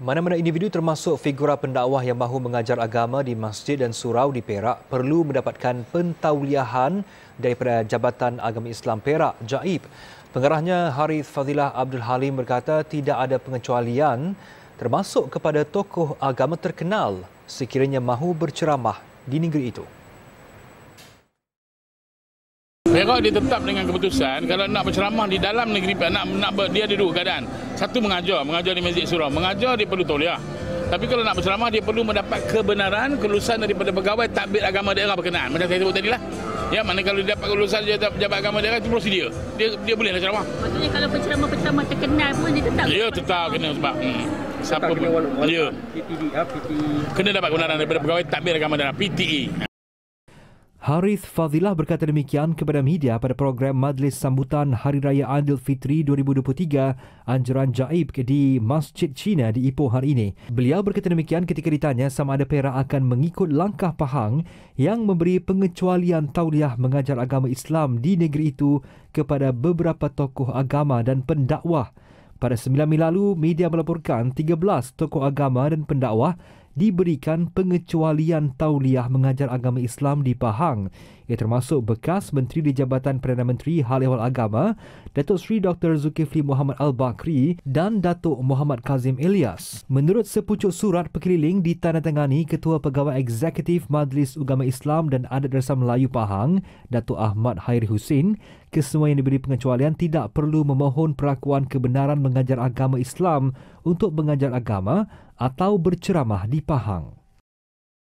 Mana-mana individu termasuk figura pendakwah yang mahu mengajar agama di masjid dan surau di Perak perlu mendapatkan pentauliahan daripada Jabatan Agama Islam Perak, Jaib Pengarahnya Harith Fadilah Abdul Halim berkata tidak ada pengecualian termasuk kepada tokoh agama terkenal sekiranya mahu berceramah di negeri itu. Perak ditetap dengan keputusan kalau nak berceramah di dalam negeri Perak nak, nak ber, dia ada dua keadaan. Satu mengajar, mengajar di masjid surau. Mengajar di perlu tauliah. Tapi kalau nak berceramah dia perlu mendapat kebenaran kelulusan daripada pegawai takbir agama daerah berkenaan. Macam saya sebut tadilah. Ya, mana kalau dia dapat kelulusan jabatan agama daerah itu prosedur. Dia dia dia boleh berceramah. Maksudnya kalau penceramah pertama terkenal pun dia tetap Ya, tetap kena sebab hmm. siapa pun dia. Ya. PTE, ah, Kena dapat kebenaran daripada pegawai takbir agama daerah PTE. Harith Fadilah berkata demikian kepada media pada program Majlis Sambutan Hari Raya Adil Fitri 2023 Anjuran Jaib di Masjid China di Ipoh hari ini. Beliau berkata demikian ketika ditanya sama ada Perak akan mengikut langkah Pahang yang memberi pengecualian tauliah mengajar agama Islam di negeri itu kepada beberapa tokoh agama dan pendakwah. Pada 9 Mei lalu, media melaporkan 13 tokoh agama dan pendakwah diberikan pengecualian tauliah mengajar agama Islam di Pahang. Ia termasuk bekas Menteri di Jabatan Perdana Menteri Hal Ehwal Agama, Datuk Sri Dr. Zulkifli Muhammad Al-Bakri dan Datuk Muhammad Kazim Elias. Menurut sepucuk surat pekeliling ditandatangani Ketua Pegawai Eksekutif Majlis Ugama Islam dan Adat Dasar Melayu Pahang, Datuk Ahmad Hairi Husin, kesemua yang diberi pengecualian tidak perlu memohon perakuan kebenaran mengajar agama Islam untuk mengajar agama atau berceramah di Pahang.